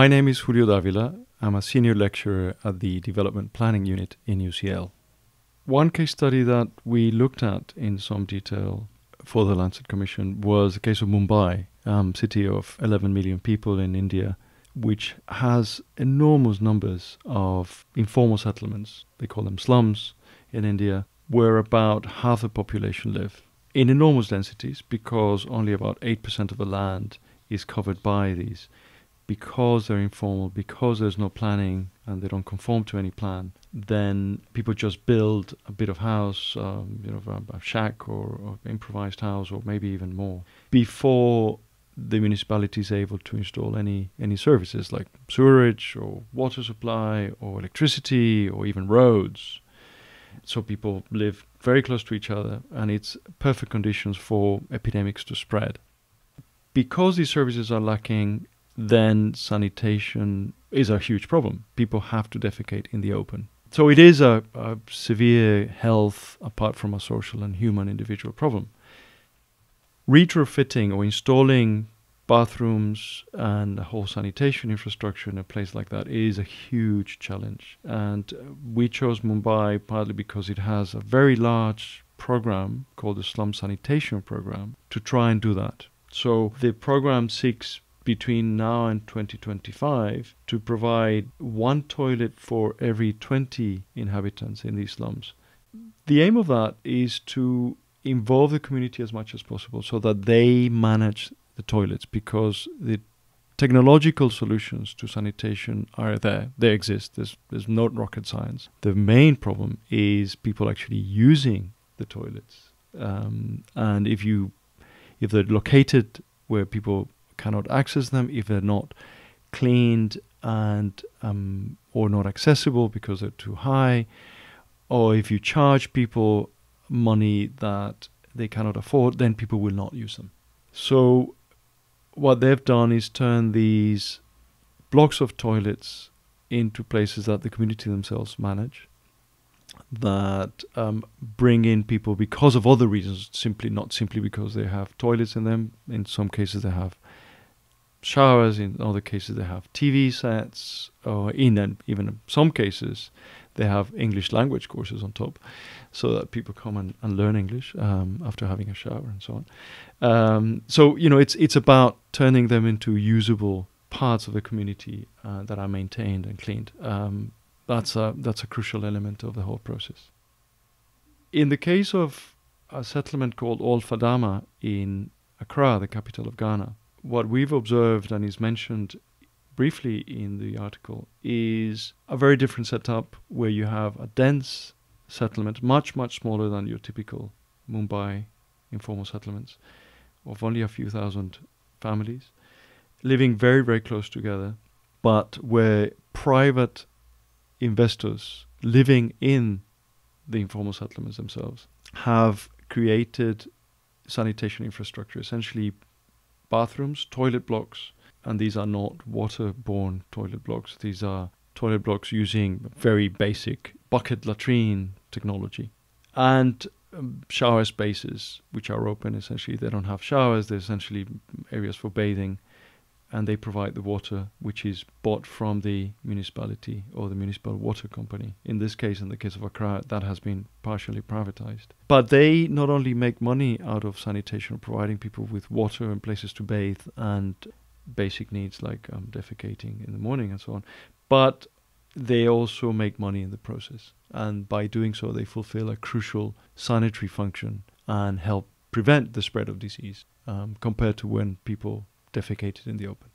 My name is Julio Davila. I'm a senior lecturer at the Development Planning Unit in UCL. One case study that we looked at in some detail for the Lancet Commission was the case of Mumbai, um, city of 11 million people in India, which has enormous numbers of informal settlements. They call them slums in India, where about half the population live in enormous densities because only about 8% of the land is covered by these because they're informal, because there's no planning and they don't conform to any plan, then people just build a bit of house, um, you know, a, a shack or, or improvised house or maybe even more before the municipality is able to install any any services like sewerage or water supply or electricity or even roads. So people live very close to each other, and it's perfect conditions for epidemics to spread. Because these services are lacking, then sanitation is a huge problem. People have to defecate in the open. So it is a, a severe health, apart from a social and human individual problem. Retrofitting or installing bathrooms and the whole sanitation infrastructure in a place like that is a huge challenge. And uh, we chose Mumbai partly because it has a very large program called the Slum Sanitation Program to try and do that. So the program seeks between now and 2025 to provide one toilet for every 20 inhabitants in these slums. The aim of that is to involve the community as much as possible so that they manage the toilets because the technological solutions to sanitation are there. They exist. There's, there's not rocket science. The main problem is people actually using the toilets. Um, and if you if they're located where people cannot access them if they're not cleaned and um, or not accessible because they're too high, or if you charge people money that they cannot afford, then people will not use them. So what they've done is turn these blocks of toilets into places that the community themselves manage that um, bring in people because of other reasons, simply not simply because they have toilets in them. In some cases, they have showers in other cases they have tv sets or in even in some cases they have english language courses on top so that people come and, and learn english um, after having a shower and so on um, so you know it's it's about turning them into usable parts of the community uh, that are maintained and cleaned um, that's a that's a crucial element of the whole process in the case of a settlement called Al Fadama in Accra, the capital of Ghana, what we've observed and is mentioned briefly in the article is a very different setup where you have a dense settlement, much, much smaller than your typical Mumbai informal settlements of only a few thousand families, living very, very close together, but where private investors living in the informal settlements themselves have created sanitation infrastructure, essentially bathrooms, toilet blocks, and these are not waterborne toilet blocks. These are toilet blocks using very basic bucket latrine technology. And um, shower spaces, which are open essentially, they don't have showers, they're essentially areas for bathing and they provide the water which is bought from the municipality or the municipal water company. In this case, in the case of Accra, that has been partially privatized. But they not only make money out of sanitation, providing people with water and places to bathe and basic needs like um, defecating in the morning and so on, but they also make money in the process. And by doing so, they fulfill a crucial sanitary function and help prevent the spread of disease um, compared to when people defecated in the open.